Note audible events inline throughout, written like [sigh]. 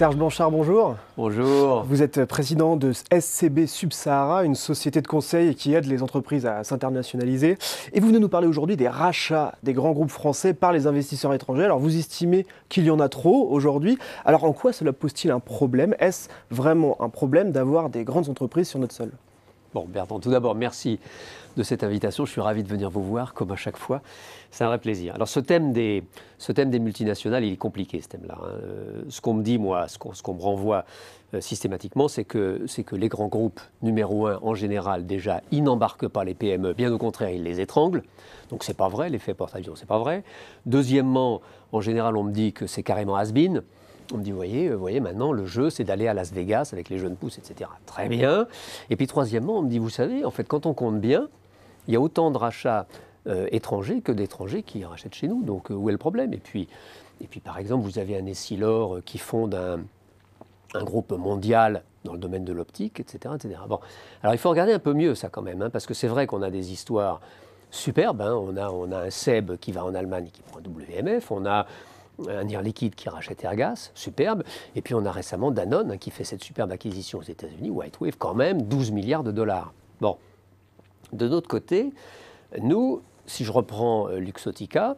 Serge Blanchard, bonjour. Bonjour. Vous êtes président de SCB Subsahara, une société de conseil qui aide les entreprises à s'internationaliser. Et vous venez nous parler aujourd'hui des rachats des grands groupes français par les investisseurs étrangers. Alors vous estimez qu'il y en a trop aujourd'hui. Alors en quoi cela pose-t-il un problème Est-ce vraiment un problème d'avoir des grandes entreprises sur notre sol Bon, Bertrand, tout d'abord, merci de cette invitation. Je suis ravi de venir vous voir, comme à chaque fois. C'est un vrai plaisir. Alors, ce thème des, ce thème des multinationales, il est compliqué, ce thème-là. Hein. Euh, ce qu'on me dit, moi, ce qu'on, me renvoie euh, systématiquement, c'est que, que les grands groupes, numéro un, en général, déjà, ils n'embarquent pas les PME. Bien au contraire, ils les étranglent. Donc, c'est pas vrai, l'effet porte-avions, c'est pas vrai. Deuxièmement, en général, on me dit que c'est carrément has on me dit, voyez, euh, voyez maintenant, le jeu, c'est d'aller à Las Vegas avec les jeunes pousses, etc. Très bien. Et puis troisièmement, on me dit, vous savez, en fait, quand on compte bien, il y a autant de rachats euh, étrangers que d'étrangers qui rachètent chez nous. Donc, euh, où est le problème et puis, et puis, par exemple, vous avez un Essilor qui fonde un, groupe mondial dans le domaine de l'optique, etc., etc. Bon, alors il faut regarder un peu mieux ça quand même, hein, parce que c'est vrai qu'on a des histoires superbes. Hein. On, a, on a un SEB qui va en Allemagne et qui prend un WMF, on a un air liquide qui rachète Airgas, superbe. Et puis on a récemment Danone hein, qui fait cette superbe acquisition aux États-Unis, White Wave quand même, 12 milliards de dollars. Bon, de notre côté, nous, si je reprends euh, Luxotica,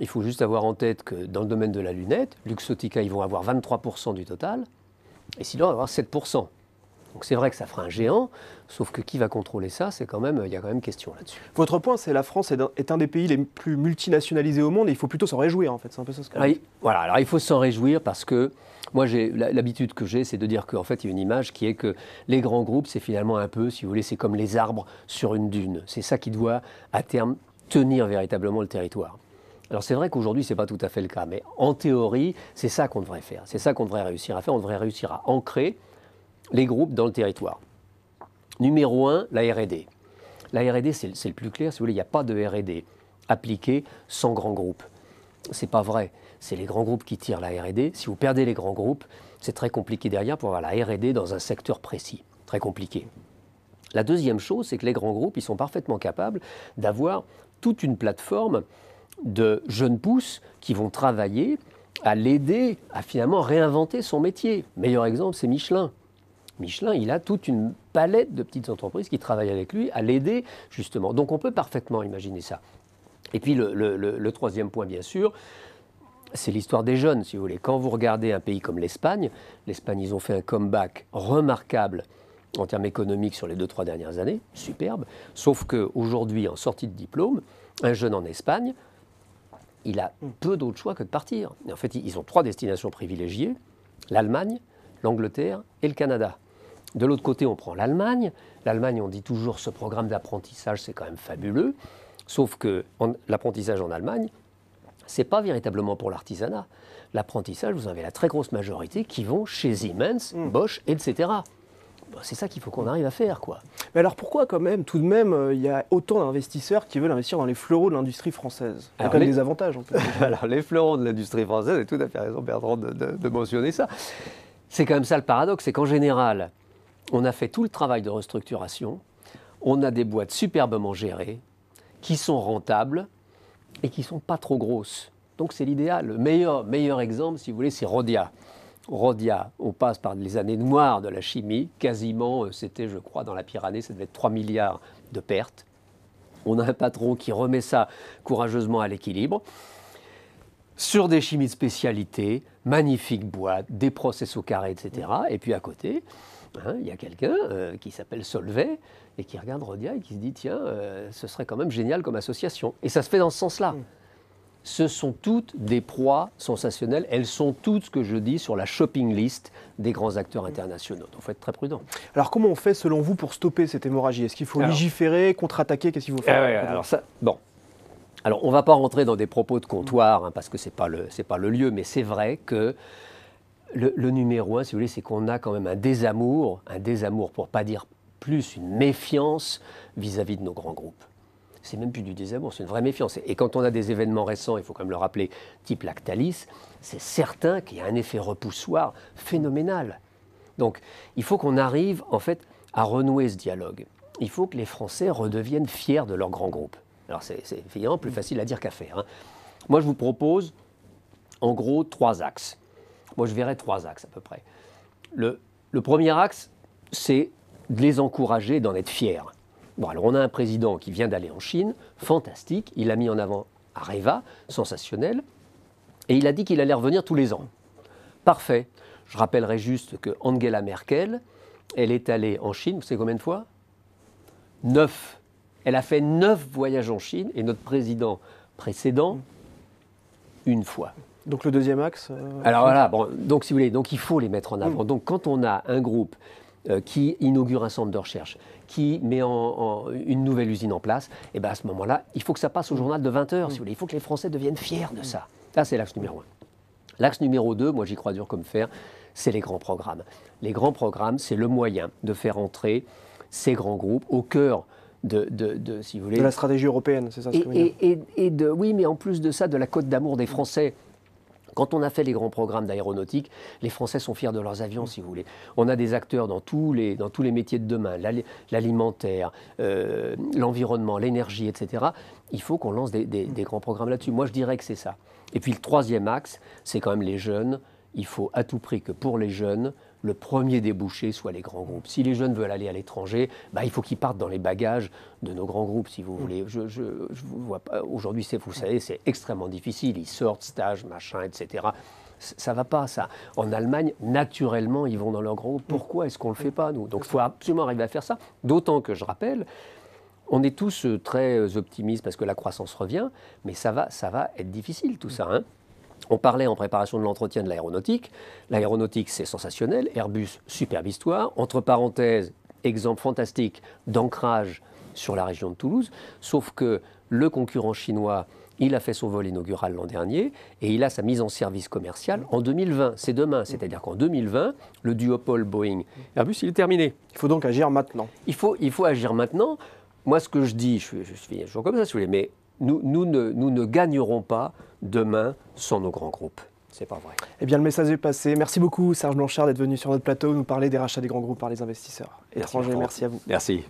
il faut juste avoir en tête que dans le domaine de la lunette, Luxotica, ils vont avoir 23% du total, et sinon, avoir 7%. Donc c'est vrai que ça fera un géant, sauf que qui va contrôler ça C'est quand même, euh, il y a quand même question là-dessus. Votre point, c'est la France est un, des pays les plus multinationalisés au monde et il faut plutôt s'en réjouir en fait. C'est un peu ça. Ce alors, voilà. Alors il faut s'en réjouir parce que moi, l'habitude que j'ai, c'est de dire qu'en fait, il y a une image qui est que les grands groupes, c'est finalement un peu, si vous voulez, c'est comme les arbres sur une dune. C'est ça qui doit à terme tenir véritablement le territoire. Alors c'est vrai qu'aujourd'hui, ce n'est pas tout à fait le cas, mais en théorie, c'est ça qu'on devrait faire, c'est ça qu'on devrait réussir à faire, on devrait réussir à ancrer les groupes dans le territoire. Numéro 1, la RD. La RD, c'est le plus clair, si vous voulez, il n'y a pas de RD appliquée sans grands groupes. n'est pas vrai. C'est les grands groupes qui tirent la RD. Si vous perdez les grands groupes, c'est très compliqué derrière pour avoir la RD dans un secteur précis. Très compliqué. La deuxième chose, c'est que les grands groupes, ils sont parfaitement capables d'avoir toute une plateforme de jeunes pousses qui vont travailler à l'aider à finalement réinventer son métier. Meilleur exemple, c'est Michelin. Michelin, il a toute une palette de petites entreprises qui travaillent avec lui à l'aider, justement. Donc on peut parfaitement imaginer ça. Et puis le, troisième point, bien sûr, c'est l'histoire des jeunes, si vous voulez. Quand vous regardez un pays comme l'Espagne, l'Espagne, ils ont fait un comeback remarquable en termes économiques sur les deux, trois dernières années, superbe. Sauf qu'aujourd'hui, en sortie de diplôme, un jeune en Espagne, il a hmm. peu d'autres choix que de partir. En fait, ils ont trois destinations privilégiées, l'Allemagne, l'Angleterre et le Canada. De l'autre côté, on prend l'Allemagne. L'Allemagne, on dit toujours ce programme d'apprentissage, c'est quand même fabuleux. Sauf que l'apprentissage en Allemagne, ce n'est pas véritablement pour l'artisanat. L'apprentissage, vous avez la très grosse majorité qui vont chez Siemens, hmm. Bosch, etc. Bah, c'est ça qu'il faut qu'on arrive à faire, quoi. Mais alors pourquoi quand même, tout de même, euh, il y a autant d'investisseurs qui veulent investir dans les fleurons de l'industrie française Il les... avantages. En fait. [laughs] alors les fleurons de l'industrie française, et tout à fait raison Bertrand de, de mentionner ça. C'est quand même ça le paradoxe, c'est qu'en général, on a fait tout le travail de restructuration, on a des boîtes superbement gérées, qui sont rentables et qui ne sont pas trop grosses. Donc c'est l'idéal. Le meilleur, exemple, si vous voulez, c'est Rodia. Rodia, on passe par les années noires de la chimie, quasiment, euh, c'était, je crois, dans la pire année, ça devait être 3 milliards de pertes. On a un patron qui remet ça courageusement à l'équilibre. Sur des chimies de spécialité, magnifiques boîtes, des process au etc. Et puis à côté, Hein, il y a quelqu'un euh, qui s'appelle Solvay et qui regarde Rodia et qui se dit tiens, euh, ce serait quand même génial comme association. Et ça se fait dans ce sens-là. Mm. Ce sont toutes des proies sensationnelles. Elles sont toutes, ce que je dis, sur la shopping list des grands acteurs internationaux. Donc, il faut être très prudent. Alors, comment on fait, selon vous, pour stopper cette hémorragie Est-ce qu'il faut légiférer, contre-attaquer Qu'est-ce qu'il faut faire ah alors ça, bon. Alors, on ne va pas rentrer dans des propos de comptoir, hein, parce que ce n'est pas, pas le lieu, mais c'est vrai que le, numéro un, si vous voulez, c'est qu'on a quand même un désamour, un désamour pour pas dire plus, une méfiance vis-à-vis de nos grands groupes. C'est même plus du désamour, c'est une vraie méfiance. Et quand on a des événements récents, il faut quand même le rappeler, type Lactalis, c'est certain qu'il y a un effet repoussoir phénoménal. Donc il faut qu'on arrive en fait à renouer ce dialogue. Il faut que les Français redeviennent fiers de leurs grands groupes. Alors c'est évidemment plus facile à dire qu'à faire. Hein. Moi je vous propose en gros trois axes. Moi, je verrais trois axes à peu près. Le, premier axe, c'est de les encourager, d'en être fiers. Bon, alors on a un président qui vient d'aller en Chine, fantastique, il a mis en avant Areva, sensationnel, et il a dit qu'il allait revenir tous les ans. Parfait. Je rappellerai juste que Angela Merkel, elle est allée en Chine, vous savez combien de fois Neuf. Elle a fait neuf voyages en Chine, et notre président précédent, une fois. Donc le deuxième axe euh, Alors voilà, donc si vous voulez, donc il faut les mettre en mm. avant. Donc quand on a un groupe euh, qui inaugure un centre de recherche, qui met en, une nouvelle usine en place, et eh ben à ce moment-là, il faut que ça passe au mm. journal de 20 heures. Mm. si vous voulez. Il faut que les Français deviennent fiers de ça. Ça, c'est l'axe numéro un. L'axe numéro 2, moi j'y crois dur comme fer, c'est les grands programmes. Les grands programmes, c'est le moyen de faire entrer ces grands groupes au cœur de, si vous voulez... De la stratégie européenne, c'est ça ce et, que et, et, et de, oui, mais en plus de ça, de la Côte d'amour des Français. Quand on a fait les grands programmes d'aéronautique, les Français sont fiers de leurs avions, si vous voulez. On a des acteurs dans tous les, dans tous les métiers de demain, l'alimentaire, euh, l'environnement, l'énergie, etc. Il faut qu'on lance des, des grands programmes là-dessus. Moi, je dirais que c'est ça. Et puis le troisième axe, c'est quand même les jeunes. Il faut à tout prix que pour les jeunes, le premier débouché soit les grands groupes. Si les jeunes veulent aller à l'étranger, bah, il faut qu'ils partent dans les bagages de nos grands groupes, si vous mm. voulez. Je, je, je vois pas. Aujourd'hui, c'est, vous savez, c'est extrêmement difficile. Ils sortent, stage, machin, etc. Ça va pas, ça. En Allemagne, naturellement, ils vont dans leurs groupes. Mm. Pourquoi est-ce qu'on ne le fait mm. pas, nous Donc, il faut absolument arriver à faire ça. D'autant que, je rappelle, on est tous euh, très euh, optimistes parce que la croissance revient, mais ça va, ça va être difficile, tout ça. Hein. On parlait en préparation de l'entretien de l'aéronautique. L'aéronautique, c'est sensationnel. Airbus, superbe histoire. Entre parenthèses, exemple fantastique d'ancrage sur la région de Toulouse. Sauf que le concurrent chinois, il a fait son vol inaugural l'an dernier et il a sa mise en service commerciale en 2020. C'est demain, c'est-à-dire qu'en 2020, le duopole Boeing-Airbus, il est terminé. Il faut donc agir maintenant. Il faut, il faut agir maintenant. Moi, ce que je dis, je, suis toujours comme ça, si vous voulez, mais nous, ne, gagnerons pas demain sans nos grands groupes. C'est pas vrai. Eh bien, le message est passé. Merci beaucoup, Serge Blanchard, d'être venu sur notre plateau nous parler des rachats des grands groupes par les investisseurs étrangers. merci à vous. Merci.